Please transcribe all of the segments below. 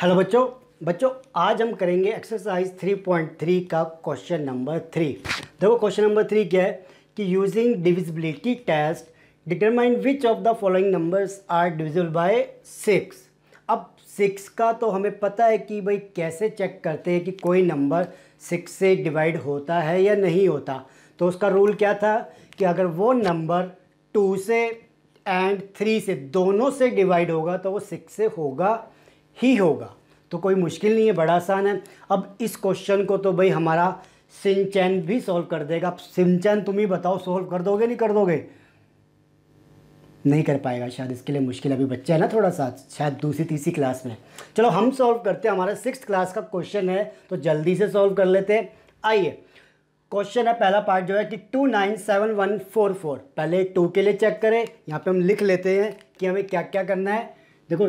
hello बच्चों बच्चों आज हम करेंगे एक्सरसाइज 3.3 का क्वेश्चन नंबर थ्री देखो क्वेश्चन नंबर थ्री क्या है कि using divisibility test determine which of the following numbers are divisible by six अब सिक्स का तो हमें पता है कि भाई कैसे चेक करते हैं कि कोई नंबर सिक्स से डिवाइड होता है या नहीं होता तो उसका रूल क्या था कि अगर वो नंबर टू से एंड थ्री से दोनों से डिवाइड होगा तो वो सिक्स से होगा ही होगा तो कोई मुश्किल नहीं है बड़ा आसान है अब इस क्वेश्चन को तो भाई हमारा सिंचैन भी सॉल्व कर देगा अब सिंचैन तुम ही बताओ सॉल्व कर दोगे नहीं कर दोगे नहीं कर पाएगा शायद इसके लिए मुश्किल अभी बच्चा है ना थोड़ा सा शायद दूसरी तीसरी क्लास में चलो हम सॉल्व करते हैं हमारा सिक्स क्लास का क्वेश्चन है तो जल्दी से सॉल्व कर लेते हैं आइए क्वेश्चन है पहला पार्ट जो है कि two nine seven one four four पहले टू के लिए चेक करें यहाँ पे हम लिख लेते हैं कि हमें क्या क्या करना है देखो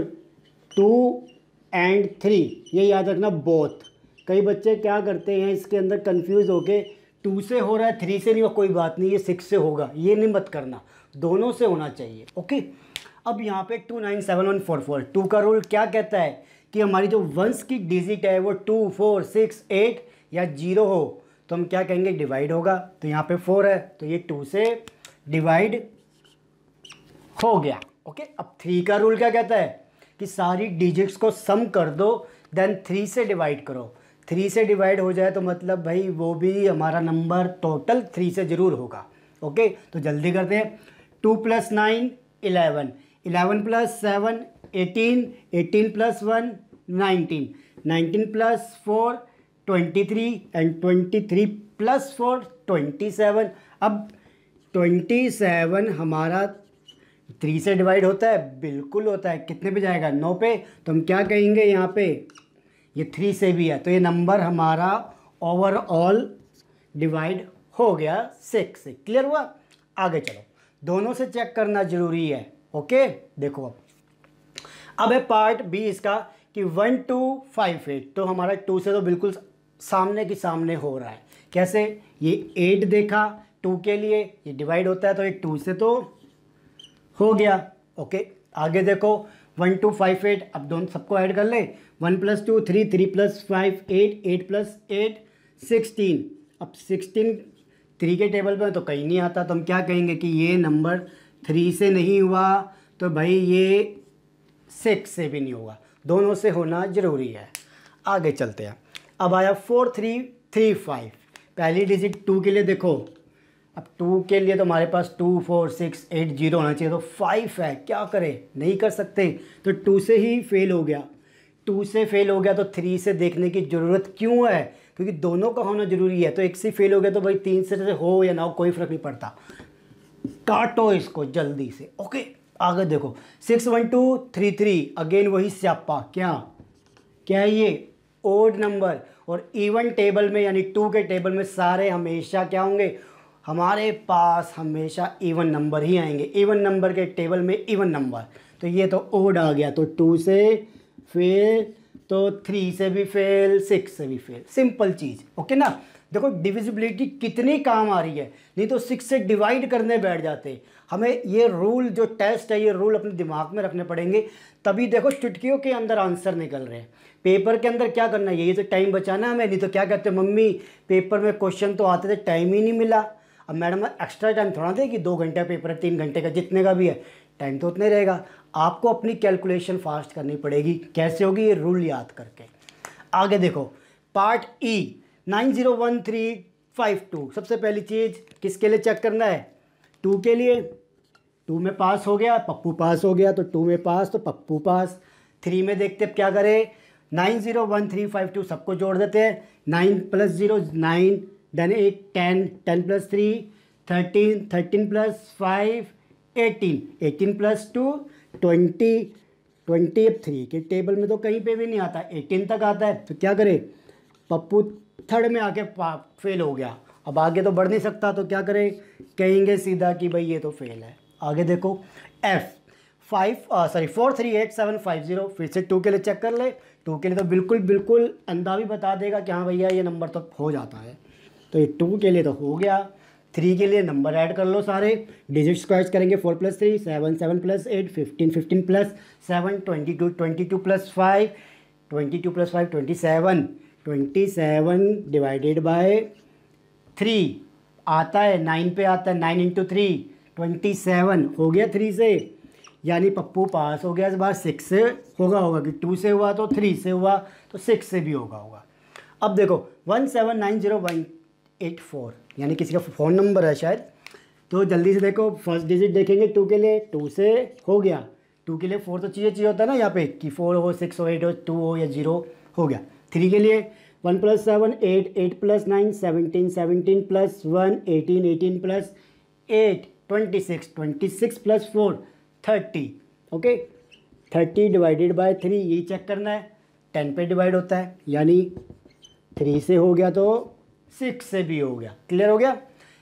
टू एंड थ्री ये याद रखना बोथ कई बच्चे क्या करते हैं इसके अंदर कंफ्यूज होके टू से हो रहा है थ्री से नहीं हो कोई बात नहीं ये सिक्स से होगा ये नहीं मत करना दोनों से होना चाहिए ओके अब यहाँ पे two nine seven one four four two का रूल क्या कहता है कि हमारी जो वंस की डिजिट है वो टू फोर सिक्स एट या जीरो हो तो हम क्या कहेंगे डिवाइड होगा तो यहाँ पे फोर है तो ये टू से डिवाइड हो गया ओके अब थ्री का रूल क्या कहता है कि सारी डिजिट्स को सम कर दो देन थ्री से डिवाइड करो थ्री से डिवाइड हो जाए तो मतलब भाई वो भी हमारा नंबर टोटल थ्री से ज़रूर होगा ओके तो जल्दी करते हैं two plus nine eleven eleven plus seven eighteen eighteen plus one nineteen nineteen plus four twenty three and twenty three plus four twenty seven अब ट्वेंटी सेवन हमारा थ्री से डिवाइड होता है बिल्कुल होता है कितने पे जाएगा नौ पे तो हम क्या कहेंगे यहाँ पे ये थ्री से भी है तो ये नंबर हमारा ओवरऑल डिवाइड हो गया सिक्स से क्लियर हुआ आगे चलो दोनों से चेक करना ज़रूरी है ओके देखो अब अब है पार्ट बी इसका कि वन टू फाइव एट तो हमारा टू से तो बिल्कुल सामने के सामने हो रहा है कैसे ये एट देखा टू के लिए ये डिवाइड होता है तो ये टू से तो हो गया ओके आगे देखो वन टू फाइव एट अब दोनों सबको ऐड कर ले one plus two three three plus five eight eight plus eight sixteen अब सिक्सटीन थ्री के टेबल पे तो कहीं नहीं आता तो हम क्या कहेंगे कि ये नंबर थ्री से नहीं हुआ तो भाई ये सिक्स से भी नहीं होगा दोनों से होना ज़रूरी है आगे चलते हैं अब आया फोर थ्री थ्री फाइव पहली डिजिट टू के लिए देखो अब टू के लिए तो हमारे पास two four six eight zero होना चाहिए तो फाइव है क्या करें नहीं कर सकते तो टू से ही फेल हो गया टू से फेल हो गया तो थ्री से देखने की ज़रूरत क्यों है क्योंकि दोनों का होना ज़रूरी है तो एक से फेल हो गया तो भाई तीन से हो या ना हो कोई फ़र्क नहीं पड़ता काटो इसको जल्दी से ओके आगे देखो six one two three three again वही स्यापा क्या क्या है ये ओड नंबर और इवन टेबल में यानी टू के टेबल में सारे हमेशा क्या होंगे हमारे पास हमेशा इवन नंबर ही आएंगे इवन नंबर के टेबल में इवन नंबर तो ये तो ओड आ गया तो टू से फेल तो थ्री से भी फेल सिक्स से भी फेल सिंपल चीज़ ओके ना देखो डिविजिबिलिटी कितनी काम आ रही है नहीं तो सिक्स से डिवाइड करने बैठ जाते हमें ये रूल जो टेस्ट है ये रूल अपने दिमाग में रखने पड़ेंगे तभी देखो चुटकियों के अंदर आंसर निकल रहे हैं पेपर के अंदर क्या करना है यही तो टाइम बचाना हमें नहीं तो क्या कहते मम्मी पेपर में क्वेश्चन तो आते थे टाइम ही नहीं मिला अब मैडम एक्स्ट्रा टाइम थोड़ा देगी दो घंटे पेपर है तीन घंटे का जितने का भी है टाइम तो उतने रहेगा आपको अपनी कैलकुलेशन फास्ट करनी पड़ेगी कैसे होगी ये रूल याद करके आगे देखो part E nine zero one three five two सबसे पहली चीज़ किसके लिए चेक करना है टू के लिए टू में पास हो गया पप्पू पास हो गया तो टू में पास तो पप्पू पास थ्री में देखते अब क्या करें nine zero one three five two सबको जोड़ देते हैं nine plus zero nine then eight ten ten plus three thirteen thirteen plus five eighteen eighteen plus two twenty twenty three के टेबल में तो कहीं पे भी नहीं आता एटीन तक आता है तो क्या करे पप्पू थर्ड में आके फेल हो गया अब आगे तो बढ़ नहीं सकता तो क्या करे कहेंगे सीधा कि भाई ये तो फेल है आगे देखो F five sorry four three eight seven five zero फिर से टू के लिए चेक कर ले टू के लिए तो बिल्कुल बिल्कुल अंदा भी बता देगा कि हाँ भैया ये नंबर तो हो जाता है तो ये टू के लिए तो हो गया थ्री के लिए नंबर ऐड कर लो सारे डिजिट स्क्वायर्स करेंगे four plus three seven seven plus eight fifteen fifteen plus seven twenty two twenty two plus five twenty two plus five twenty seven twenty seven divided by three आता है nine पे आता है nine into three twenty seven हो गया three से यानी पप्पू पास हो गया इस बार सिक्स से होगा होगा कि टू से हुआ तो थ्री से हुआ तो सिक्स से भी होगा होगा अब देखो one seven nine zero one eight four यानी किसी का फ़ोन नंबर है शायद तो जल्दी से देखो फर्स्ट डिजिट देखेंगे टू के लिए टू से हो गया टू के लिए फोर तो चाहिए चाहिए होता है ना यहाँ पे कि फोर हो सिक्स हो एट हो टू हो या जीरो हो गया थ्री के लिए one plus seven eight eight plus nine seventeen seventeen plus one eighteen eighteen plus eight twenty six twenty six plus four thirty okay thirty divided by three यही check करना है ten पे divide होता है यानी three से हो गया तो सिक्स से भी हो गया क्लियर हो गया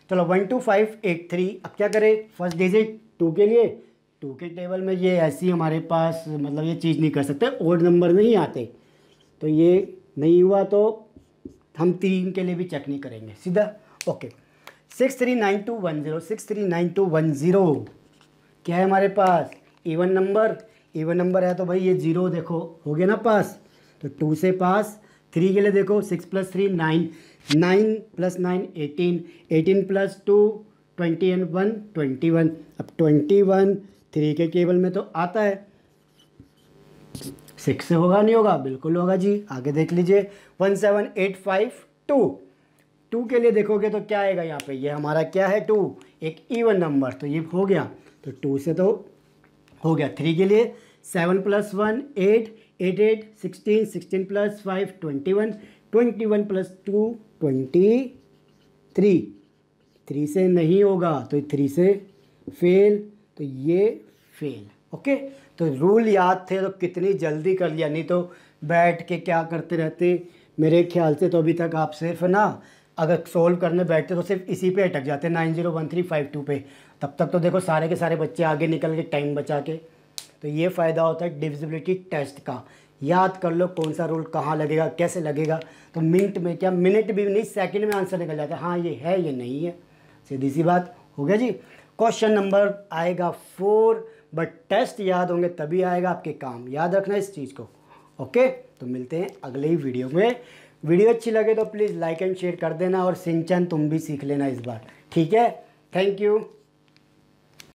चलो one two five eight three अब क्या करें फर्स्ट डिजिट टू के लिए टू के टेबल में ये ऐसी हमारे पास मतलब ये चीज़ नहीं कर सकते ओड नंबर नहीं आते तो ये नहीं हुआ तो हम तीन के लिए भी चेक नहीं करेंगे सीधा okay six three nine two one zero six three nine two one zero क्या है हमारे पास इवन नंबर इवन नंबर है तो भाई ये ज़ीरो देखो हो गया ना पास तो टू से पास थ्री के लिए देखो six plus three nine nine plus nine eighteen eighteen plus two twenty and one twenty one अब ट्वेंटी वन थ्री के केबल में तो आता है सिक्स से होगा नहीं होगा बिल्कुल होगा जी आगे देख लीजिए one seven eight five two two के लिए देखोगे तो क्या आएगा यहाँ पे ये यह हमारा क्या है टू एक इवन नंबर तो ये हो गया तो टू से तो हो गया थ्री के लिए seven plus one eight eight eight sixteen sixteen plus five twenty one twenty one plus two twenty three three से नहीं होगा तो थ्री से फेल तो ये फेल ओके तो रूल याद थे तो कितनी जल्दी कर लिया नहीं तो बैठ के क्या करते रहते मेरे ख्याल से तो अभी तक आप सिर्फ ना अगर सोल्व करने बैठते तो सिर्फ इसी पे अटक जाते nine zero one three five two पे तब तक तो देखो सारे के सारे बच्चे आगे निकल के टाइम बचा के तो ये फ़ायदा होता है डिविजिबिलिटी टेस्ट का याद कर लो कौन सा रूल कहाँ लगेगा कैसे लगेगा तो मिनट में क्या मिनट भी नहीं सेकंड में आंसर निकल जाता है हाँ ये है ये नहीं है सीधी सी बात हो गया जी क्वेश्चन नंबर आएगा फोर बट टेस्ट याद होंगे तभी आएगा आपके काम याद रखना इस चीज़ को ओके तो मिलते हैं अगले ही वीडियो में वीडियो अच्छी लगे तो प्लीज़ लाइक एंड शेयर कर देना और सिंचन तुम भी सीख लेना इस बार ठीक है थैंक यू